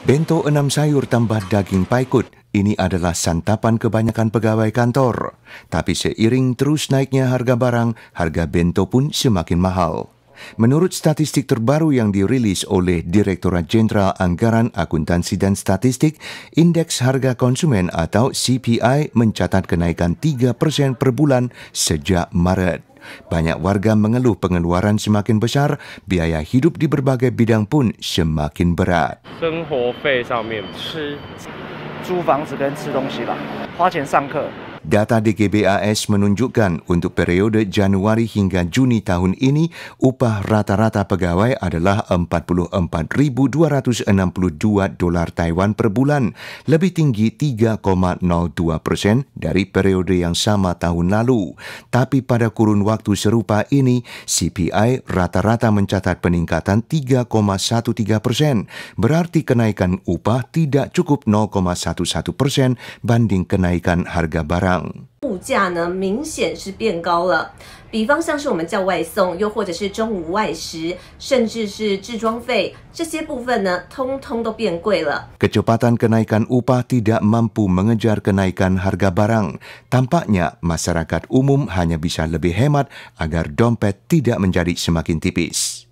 Bento enam sayur tambah daging paikut. Ini adalah santapan kebanyakan pegawai kantor. Tapi seiring terus naiknya harga barang, harga bento pun semakin mahal. Menurut statistik terbaru yang dirilis oleh Direktorat Jenderal Anggaran Akuntansi dan Statistik, Indeks Harga Konsumen atau CPI mencatat kenaikan 3% per bulan sejak Maret. Banyak warga mengeluh pengeluaran semakin besar, biaya hidup di berbagai bidang pun semakin berat. Data DGBAS menunjukkan untuk periode Januari hingga Juni tahun ini, upah rata-rata pegawai adalah 44.262 dolar Taiwan per bulan, lebih tinggi 3,02 persen dari periode yang sama tahun lalu. Tapi pada kurun waktu serupa ini, CPI rata-rata mencatat peningkatan 3,13 persen, berarti kenaikan upah tidak cukup 0,11 persen banding kenaikan harga barang 物价呢，明显是变高了。比方像是我们叫外送，又或者是中午外食，甚至是制装费，这些部分呢，通通都变贵了。Kecepatan kenaikan upah tidak mampu mengejar kenaikan harga barang. Tampaknya masyarakat umum hanya bisa lebih hemat agar dompet tidak menjadi semakin tipis.